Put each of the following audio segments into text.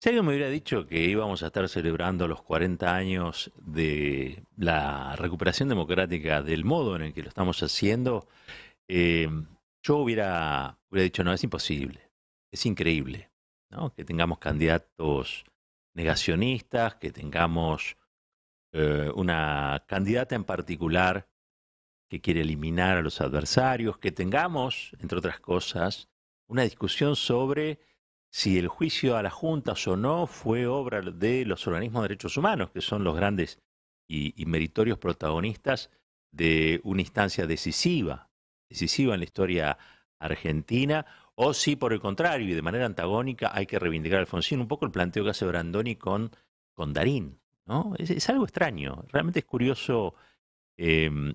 Si alguien me hubiera dicho que íbamos a estar celebrando los 40 años de la recuperación democrática del modo en el que lo estamos haciendo, eh, yo hubiera, dicho, no, es imposible, es increíble, ¿no? que tengamos candidatos negacionistas, que tengamos eh, una candidata en particular que quiere eliminar a los adversarios, que tengamos, entre otras cosas, una discusión sobre si el juicio a las juntas o no fue obra de los organismos de derechos humanos, que son los grandes y, meritorios protagonistas de una instancia decisiva, decisiva en la historia argentina, o si por el contrario y de manera antagónica hay que reivindicar a Alfonsín, un poco el planteo que hace Brandoni con, Darín. ¿no? Es, algo extraño, realmente es curioso em,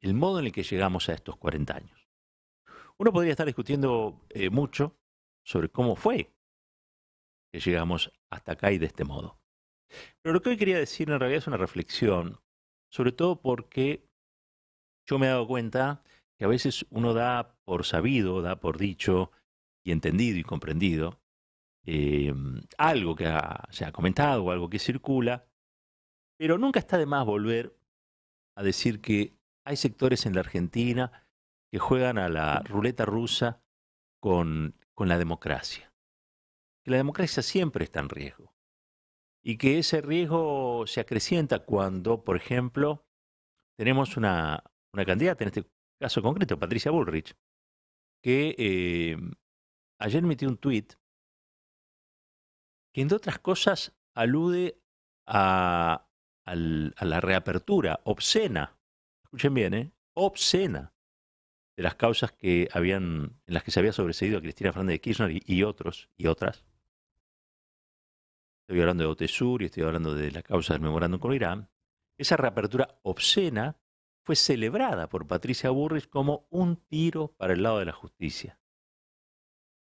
el modo en el que llegamos a estos 40 años. Uno podría estar discutiendo eh, mucho sobre cómo fue que llegamos hasta acá y de este modo. Pero lo que hoy quería decir en realidad es una reflexión, sobre todo porque yo me he dado cuenta que a veces uno da por sabido, da por dicho y entendido y comprendido em, algo que se ha comentado o algo que circula, pero nunca está de más volver a decir que hay sectores en la Argentina que juegan a la ruleta rusa con la democracia que la democracia siempre está en riesgo y que ese riesgo se acrecienta cuando, por ejemplo, tenemos una, una candidata, en este caso concreto, Patricia Bullrich, que eh, ayer emitió un tuit que, entre otras cosas, alude a, la reapertura obscena, escuchen bien, eh, obscena, de las causas que habían, en las que se había sobreseído a Cristina Fernández de Kirchner y otros, y otras, estoy hablando de Otesur y estoy hablando de la causa del memorándum con Irán, esa reapertura obscena fue celebrada por Patricia Burris como un tiro para el lado de la justicia.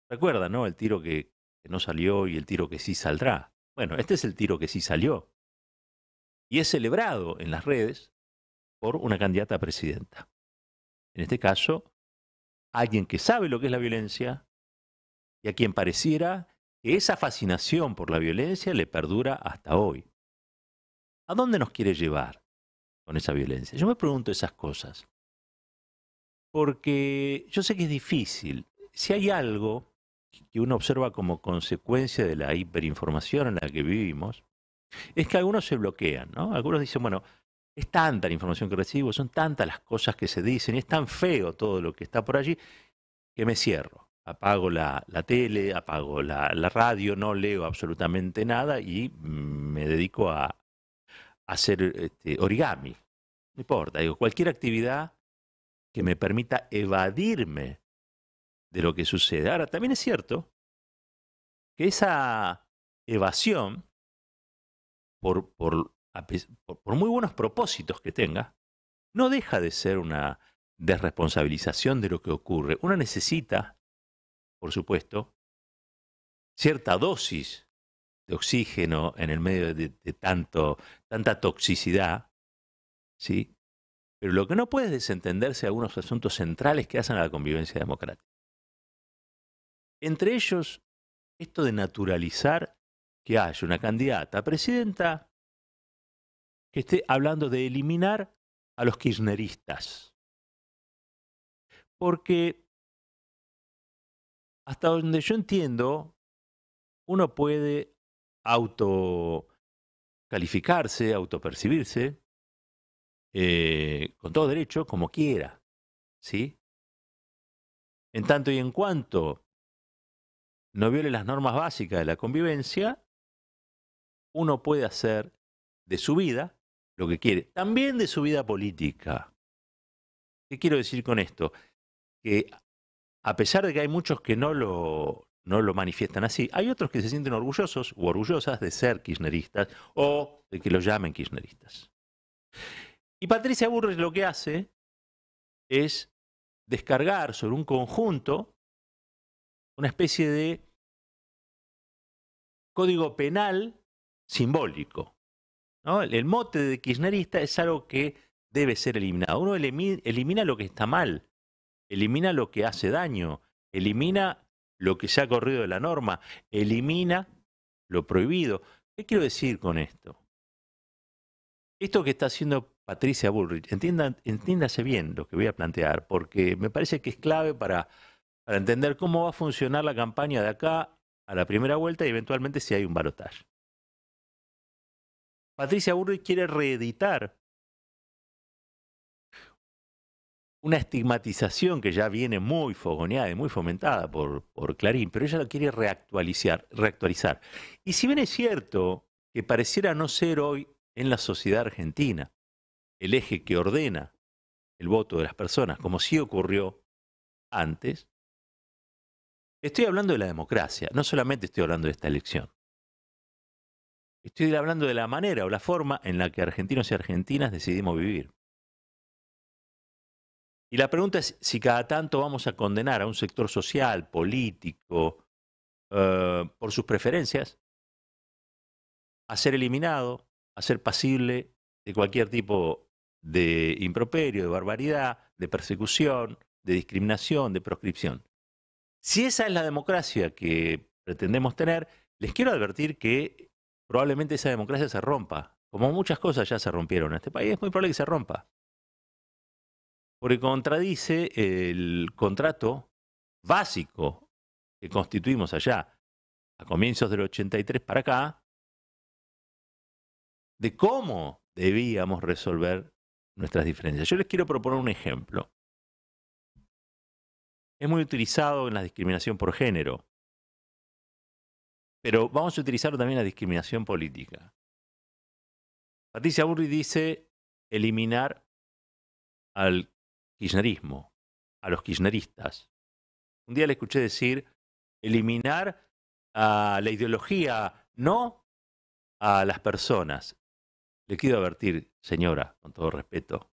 Recuerda, ¿no? El tiro que, que no salió y el tiro que sí saldrá. Bueno, este es el tiro que sí salió. Y es celebrado en las redes por una candidata a presidenta. En este caso, alguien que sabe lo que es la violencia y a quien pareciera esa fascinación por la violencia le perdura hasta hoy. ¿A dónde nos quiere llevar con esa violencia? Yo me pregunto esas cosas. Porque yo sé que es difícil. Si hay algo que uno observa como consecuencia de la hiperinformación en la que vivimos, es que algunos se bloquean, ¿no? Algunos dicen, bueno, es tanta la información que recibo, son tantas las cosas que se dicen, y es tan feo todo lo que está por allí, que me cierro apago la, la tele, apago la, la, radio, no leo absolutamente nada y me dedico a, hacer este, origami. No importa, digo, cualquier actividad que me permita evadirme de lo que sucede. Ahora, también es cierto que esa evasión, por, por, por muy buenos propósitos que tenga, no deja de ser una desresponsabilización de lo que ocurre. Uno necesita por supuesto, cierta dosis de oxígeno en el medio de, tanto, tanta toxicidad, ¿sí? Pero lo que no puede desentenderse de algunos asuntos centrales que hacen a la convivencia democrática. Entre ellos, esto de naturalizar que haya una candidata a presidenta que esté hablando de eliminar a los kirchneristas. Porque hasta donde yo entiendo, uno puede autocalificarse, autopercibirse, eh, con todo derecho, como quiera, ¿sí? En tanto y en cuanto no viole las normas básicas de la convivencia, uno puede hacer de su vida lo que quiere, también de su vida política. ¿Qué quiero decir con esto? Que a pesar de que hay muchos que no lo, no lo manifiestan así, hay otros que se sienten orgullosos o orgullosas de ser kirchneristas o de que lo llamen kirchneristas. Y Patricia Burris lo que hace es descargar sobre un conjunto una especie de código penal simbólico. El, mote de kirchnerista es algo que debe ser eliminado. Uno elimina lo que está mal, elimina lo que hace daño, elimina lo que se ha corrido de la norma, elimina lo prohibido. ¿Qué quiero decir con esto? Esto que está haciendo Patricia Bullrich, entiéndase bien lo que voy a plantear, porque me parece que es clave para, para entender cómo va a funcionar la campaña de acá a la primera vuelta y eventualmente si hay un balotaje. Patricia Bullrich quiere reeditar una estigmatización que ya viene muy fogoneada y muy fomentada por, Clarín, pero ella lo quiere reactualizar. Y si bien es cierto que pareciera no ser hoy en la sociedad argentina el eje que ordena el voto de las personas, como sí ocurrió antes, estoy hablando de la democracia, no solamente estoy hablando de esta elección. Estoy hablando de la manera o la forma en la que argentinos y argentinas decidimos vivir. Y la pregunta es si cada tanto vamos a condenar a un sector social, político, eh, por sus preferencias, a ser eliminado, a ser pasible de cualquier tipo de improperio, de barbaridad, de persecución, de discriminación, de proscripción. Si esa es la democracia que pretendemos tener, les quiero advertir que probablemente esa democracia se rompa. Como muchas cosas ya se rompieron en este país, es muy probable que se rompa porque contradice el contrato básico que constituimos allá a comienzos del 83 para acá, de cómo debíamos resolver nuestras diferencias. Yo les quiero proponer un ejemplo. Es muy utilizado en la discriminación por género, pero vamos a utilizarlo también en la discriminación política. Patricia Burri dice eliminar al kirchnerismo, a los kirchneristas. Un día le escuché decir, eliminar a la ideología, no a las personas. Le quiero advertir, señora, con todo respeto,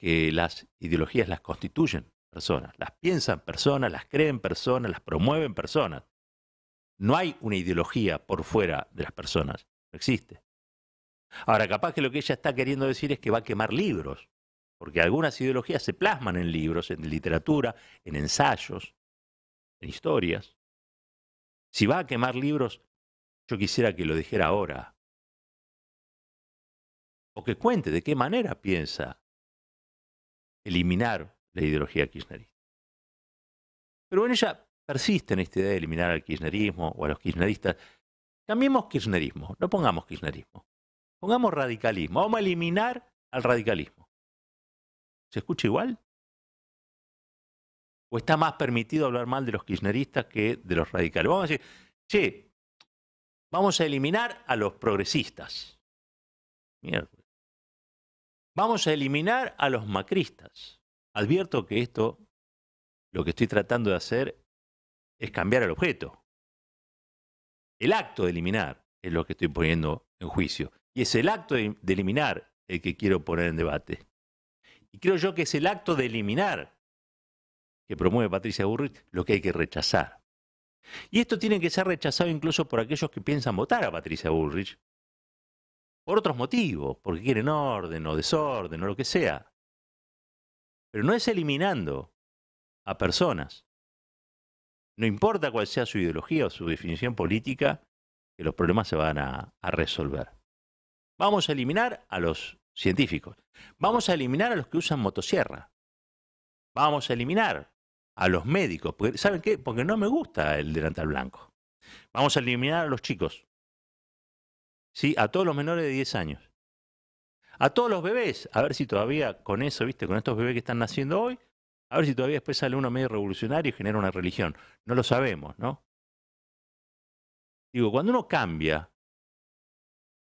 que las ideologías las constituyen personas, las piensan personas, las creen personas, las promueven personas. No hay una ideología por fuera de las personas, no existe. Ahora, capaz que lo que ella está queriendo decir es que va a quemar libros, porque algunas ideologías se plasman en libros, en literatura, en ensayos, en historias. Si va a quemar libros, yo quisiera que lo dijera ahora. O que cuente de qué manera piensa eliminar la ideología kirchnerista. Pero bueno, ella persiste en esta idea de eliminar al kirchnerismo o a los kirchneristas. Cambiemos kirchnerismo, no pongamos kirchnerismo. Pongamos radicalismo. Vamos a eliminar al radicalismo. ¿Se escucha igual? ¿O está más permitido hablar mal de los kirchneristas que de los radicales? Vamos a decir, sí, vamos a eliminar a los progresistas. Vamos a eliminar a los macristas. Advierto que esto, lo que estoy tratando de hacer es cambiar el objeto. El acto de eliminar es lo que estoy poniendo en juicio. Y es el acto de eliminar el que quiero poner en debate. Y creo yo que es el acto de eliminar que promueve Patricia Bullrich, lo que hay que rechazar. Y esto tiene que ser rechazado incluso por aquellos que piensan votar a Patricia Bullrich. Por otros motivos, porque quieren orden o desorden o lo que sea. Pero no es eliminando a personas. No importa cuál sea su ideología o su definición política, que los problemas se van a resolver. Vamos a eliminar a los científicos. Vamos a eliminar a los que usan motosierra. Vamos a eliminar a los médicos. ¿Saben qué? Porque no me gusta el delantal blanco. Vamos a eliminar a los chicos. ¿Sí? A todos los menores de 10 años. A todos los bebés. A ver si todavía con eso, ¿viste? Con estos bebés que están naciendo hoy. A ver si todavía después sale uno medio revolucionario y genera una religión. No lo sabemos, ¿no? Digo, cuando uno cambia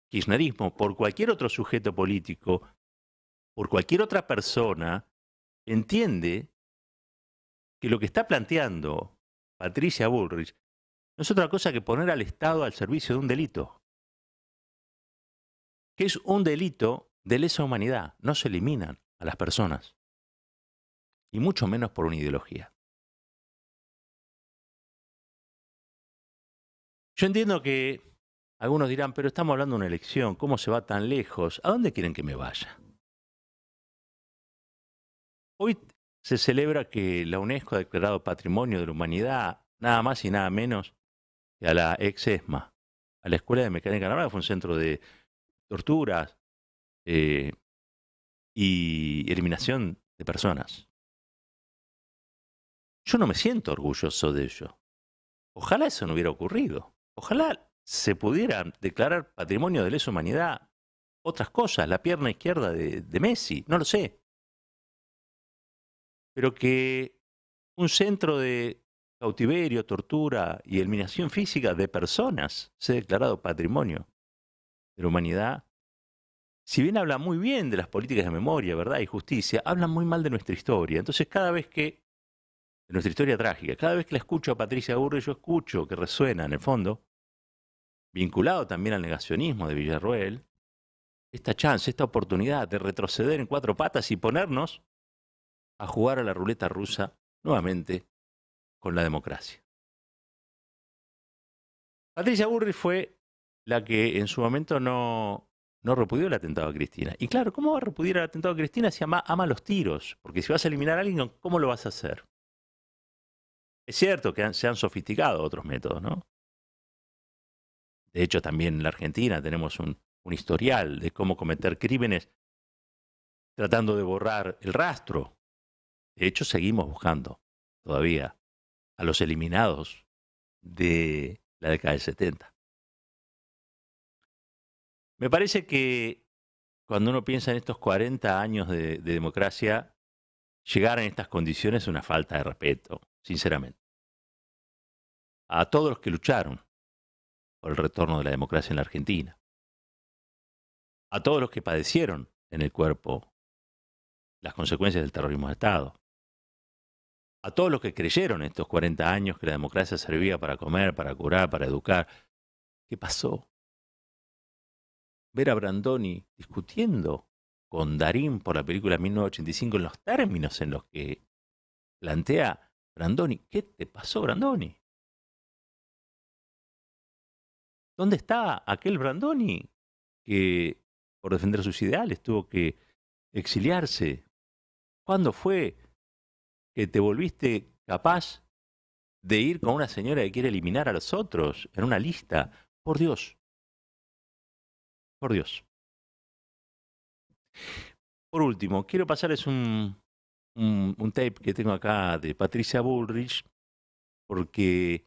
kirchnerismo, por cualquier otro sujeto político, por cualquier otra persona, entiende que lo que está planteando Patricia Bullrich no es otra cosa que poner al Estado al servicio de un delito, que es un delito de lesa humanidad, no se eliminan a las personas, y mucho menos por una ideología. Yo entiendo que algunos dirán, pero estamos hablando de una elección, ¿cómo se va tan lejos? ¿A dónde quieren que me vaya? Hoy se celebra que la UNESCO ha declarado Patrimonio de la Humanidad, nada más y nada menos que a la ex ESMA, a la Escuela de Mecánica Naval, que fue un centro de torturas eh, y eliminación de personas. Yo no me siento orgulloso de ello. Ojalá eso no hubiera ocurrido. Ojalá se pudiera declarar patrimonio de lesa humanidad otras cosas, la pierna izquierda de, Messi, no lo sé. Pero que un centro de cautiverio, tortura y eliminación física de personas ha declarado patrimonio de la humanidad, si bien habla muy bien de las políticas de memoria, verdad y justicia, habla muy mal de nuestra historia. Entonces cada vez que, de nuestra historia trágica, cada vez que la escucho a Patricia Burri, yo escucho que resuena en el fondo vinculado también al negacionismo de Villarroel, esta chance, esta oportunidad de retroceder en cuatro patas y ponernos a jugar a la ruleta rusa nuevamente con la democracia. Patricia Burri fue la que en su momento no, no repudió el atentado a Cristina. Y claro, ¿cómo va a repudiar el atentado a Cristina si ama, los tiros? Porque si vas a eliminar a alguien, ¿cómo lo vas a hacer? Es cierto que se han sofisticado otros métodos, ¿no? De hecho, también en la Argentina tenemos un, historial de cómo cometer crímenes tratando de borrar el rastro. De hecho, seguimos buscando todavía a los eliminados de la década del 70. Me parece que cuando uno piensa en estos 40 años de, de democracia, llegar en estas condiciones es una falta de respeto, sinceramente. A todos los que lucharon por el retorno de la democracia en la Argentina. A todos los que padecieron en el cuerpo las consecuencias del terrorismo de Estado. A todos los que creyeron en estos 40 años que la democracia servía para comer, para curar, para educar. ¿Qué pasó? Ver a Brandoni discutiendo con Darín por la película 1985 en los términos en los que plantea Brandoni. ¿Qué te pasó, Brandoni? ¿Dónde está aquel Brandoni que por defender sus ideales tuvo que exiliarse? ¿Cuándo fue que te volviste capaz de ir con una señora que quiere eliminar a los otros en una lista? Por Dios. Por Dios. Por último, quiero pasarles un, tape que tengo acá de Patricia Bullrich, porque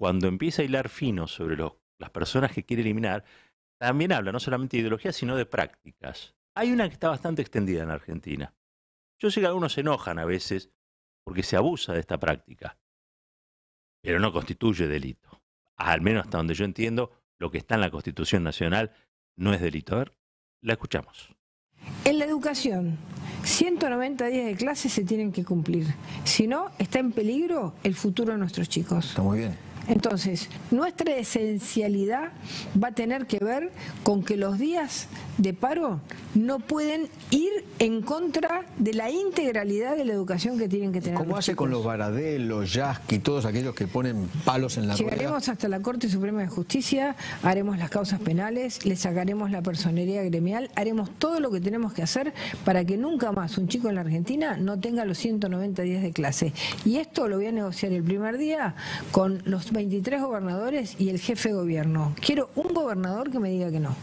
cuando empieza a hilar fino sobre los las personas que quiere eliminar, también habla no solamente de ideología, sino de prácticas. Hay una que está bastante extendida en Argentina. Yo sé que algunos se enojan a veces porque se abusa de esta práctica, pero no constituye delito. Al menos hasta donde yo entiendo, lo que está en la Constitución Nacional no es delito. A ver, la escuchamos. En la educación, 190 días de clases se tienen que cumplir. Si no, está en peligro el futuro de nuestros chicos. Está muy bien. Entonces, nuestra esencialidad va a tener que ver con que los días de paro no pueden ir en contra de la integralidad de la educación que tienen que tener. ¿Cómo hace con los Baradel, los Yasky, todos aquellos que ponen palos en la Llegaremos hasta la Corte Suprema de Justicia, haremos las causas penales, le sacaremos la personería gremial, haremos todo lo que tenemos que hacer para que nunca más un chico en la Argentina no tenga los 190 días de clase. Y esto lo voy a negociar el primer día con los 23 gobernadores y el jefe de gobierno. Quiero un gobernador que me diga que no.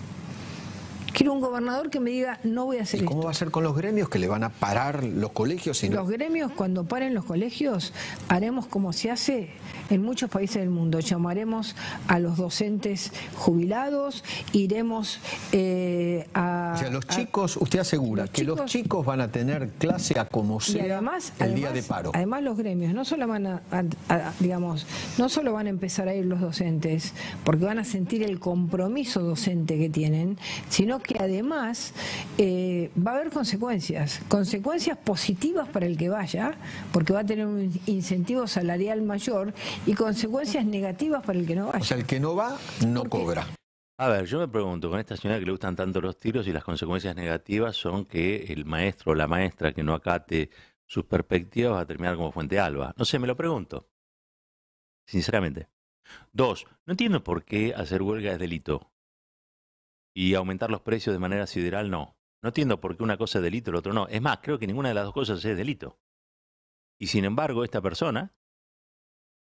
Quiero un gobernador que me diga, no voy a hacer ¿Y ¿Cómo va a ser con los gremios que le van a parar los colegios? Los gremios, cuando paren los colegios, haremos como se hace en muchos países del mundo. Llamaremos a los docentes jubilados, iremos eh, a... O sea, los chicos, usted asegura que los chicos van a tener clase a como sea el día de paro. Además los gremios no solo van a, a, digamos, no solo van a empezar a ir los docentes, porque van a sentir el compromiso docente que tienen, sino que además eh, va a haber consecuencias, consecuencias positivas para el que vaya, porque va a tener un incentivo salarial mayor, y consecuencias negativas para el que no vaya. O sea, el que no va no cobra. A ver, yo me pregunto, con esta señora que le gustan tanto los tiros y las consecuencias negativas son que el maestro o la maestra que no acate sus perspectivas va a terminar como Fuente Alba. No sé, me lo pregunto. Sinceramente. Dos, no entiendo por qué hacer huelga es delito y aumentar los precios de manera sideral no. No entiendo por qué una cosa es delito y la otra no. Es más, creo que ninguna de las dos cosas es delito. Y sin embargo, esta persona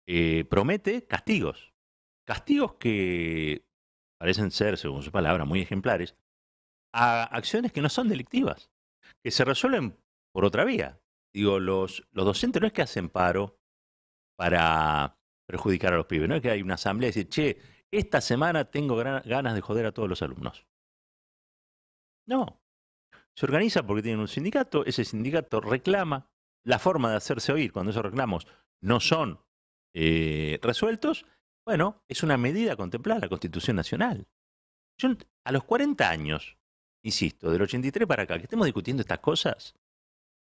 eh, promete castigos. Castigos que parecen ser, según su palabra, muy ejemplares, a acciones que no son delictivas, que se resuelven por otra vía. Digo, los, los docentes no es que hacen paro para perjudicar a los pibes, no es que hay una asamblea y dice, che, esta semana tengo ganas de joder a todos los alumnos. No. Se organiza porque tienen un sindicato, ese sindicato reclama, la forma de hacerse oír cuando esos reclamos no son eh, resueltos, bueno, es una medida contemplada en la Constitución Nacional. a los 40 años, insisto, del 83 para acá, que estemos discutiendo estas cosas,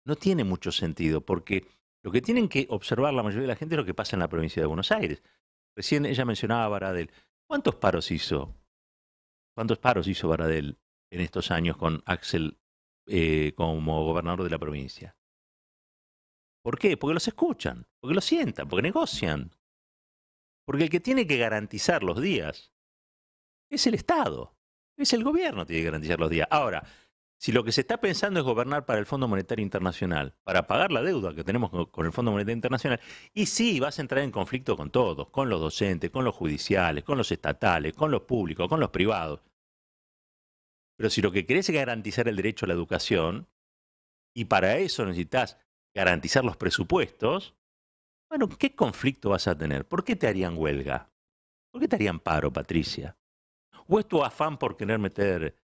no tiene mucho sentido, porque lo que tienen que observar la mayoría de la gente es lo que pasa en la provincia de Buenos Aires. Recién ella mencionaba a Baradel. ¿Cuántos paros hizo? ¿Cuántos paros hizo Baradel en estos años con Axel eh, como gobernador de la provincia? ¿Por qué? Porque los escuchan, porque los sientan, porque negocian. Porque el que tiene que garantizar los días es el Estado, es el gobierno que tiene que garantizar los días. Ahora, si lo que se está pensando es gobernar para el Fondo Monetario Internacional, para pagar la deuda que tenemos con el Fondo Monetario Internacional, y sí, vas a entrar en conflicto con todos, con los docentes, con los judiciales, con los estatales, con los públicos, con los privados. Pero si lo que querés es garantizar el derecho a la educación, y para eso necesitas garantizar los presupuestos, bueno, ¿qué conflicto vas a tener? ¿Por qué te harían huelga? ¿Por qué te harían paro, Patricia? ¿O es tu afán por querer meter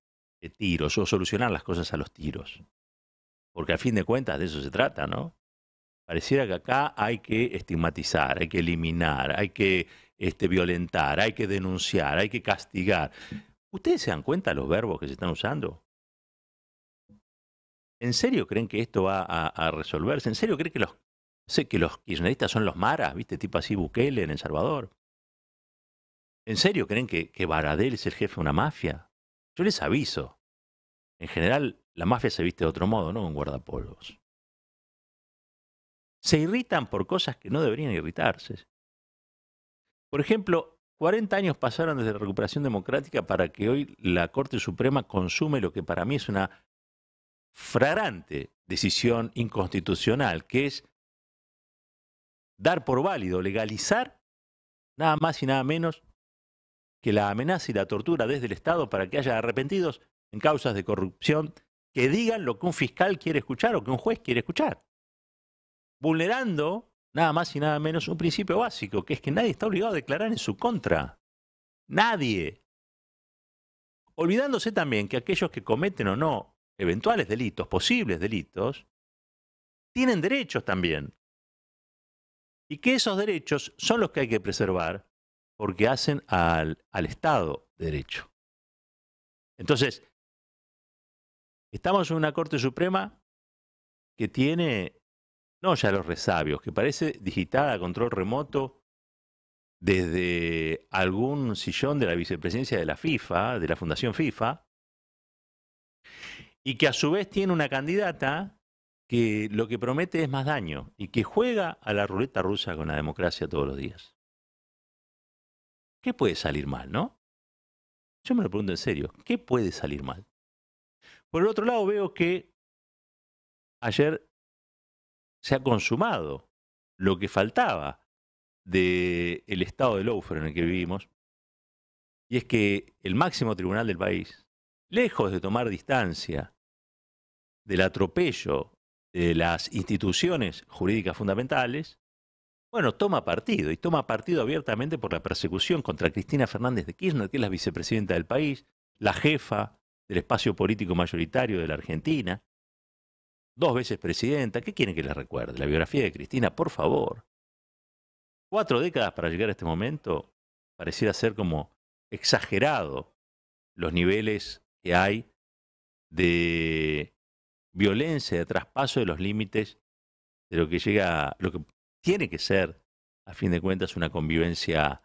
de tiros o solucionar las cosas a los tiros. Porque a fin de cuentas de eso se trata, ¿no? Pareciera que acá hay que estigmatizar, hay que eliminar, hay que este, violentar, hay que denunciar, hay que castigar. ¿Ustedes se dan cuenta de los verbos que se están usando? ¿En serio creen que esto va a, resolverse? ¿En serio creen que los, sé que los kirchneristas son los maras, viste, tipo así Bukele en El Salvador? ¿En serio creen que, que Baradel es el jefe de una mafia? Yo les aviso. En general, la mafia se viste de otro modo, no con guardapolvos. Se irritan por cosas que no deberían irritarse. Por ejemplo, 40 años pasaron desde la recuperación democrática para que hoy la Corte Suprema consume lo que para mí es una fragrante decisión inconstitucional, que es dar por válido, legalizar nada más y nada menos que la amenaza y la tortura desde el Estado para que haya arrepentidos en causas de corrupción que digan lo que un fiscal quiere escuchar o que un juez quiere escuchar. Vulnerando nada más y nada menos un principio básico, que es que nadie está obligado a declarar en su contra. Nadie. Olvidándose también que aquellos que cometen o no eventuales delitos, posibles delitos, tienen derechos también. Y que esos derechos son los que hay que preservar porque hacen al, Estado Derecho. Entonces, estamos en una Corte Suprema que tiene, no ya los resabios, que parece digitada a control remoto desde algún sillón de la vicepresidencia de la FIFA, de la Fundación FIFA, y que a su vez tiene una candidata que lo que promete es más daño y que juega a la ruleta rusa con la democracia todos los días. ¿Qué puede salir mal, no? Yo me lo pregunto en serio, ¿qué puede salir mal? Por el otro lado veo que ayer se ha consumado lo que faltaba del estado de lawfare en el que vivimos, y es que el máximo tribunal del país, lejos de tomar distancia del atropello de las instituciones jurídicas fundamentales, bueno, toma partido y toma partido abiertamente por la persecución contra Cristina Fernández de Kirchner, que es la vicepresidenta del país, la jefa del espacio político mayoritario de la Argentina, dos veces presidenta. ¿Qué quieren que les recuerde? La biografía de Cristina, por favor. Cuatro décadas para llegar a este momento pareciera ser como exagerado los niveles que hay de violencia, de traspaso de los límites de lo que llega, lo que tiene que ser, a fin de cuentas, una convivencia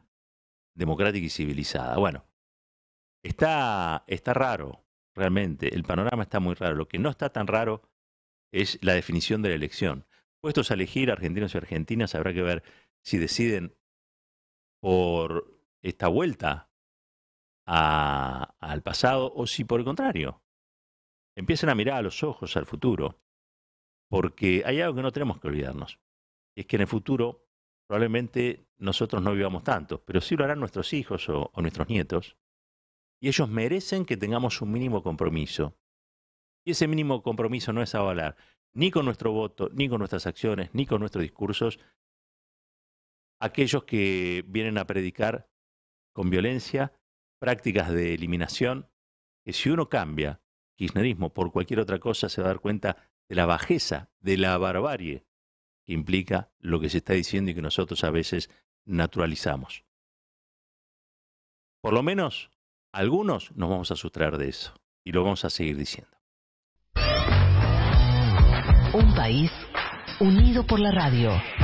democrática y civilizada. Bueno, está, está raro, realmente, el panorama está muy raro. Lo que no está tan raro es la definición de la elección. Puestos a elegir argentinos y argentinas, habrá que ver si deciden por esta vuelta al pasado o si por el contrario empiezan a mirar a los ojos al futuro, porque hay algo que no tenemos que olvidarnos es que en el futuro probablemente nosotros no vivamos tanto, pero sí lo harán nuestros hijos o, nuestros nietos. Y ellos merecen que tengamos un mínimo compromiso. Y ese mínimo compromiso no es avalar ni con nuestro voto, ni con nuestras acciones, ni con nuestros discursos, aquellos que vienen a predicar con violencia, prácticas de eliminación, que si uno cambia kirchnerismo por cualquier otra cosa se va a dar cuenta de la bajeza, de la barbarie implica lo que se está diciendo y que nosotros a veces naturalizamos. Por lo menos algunos nos vamos a sustraer de eso y lo vamos a seguir diciendo. Un país unido por la radio.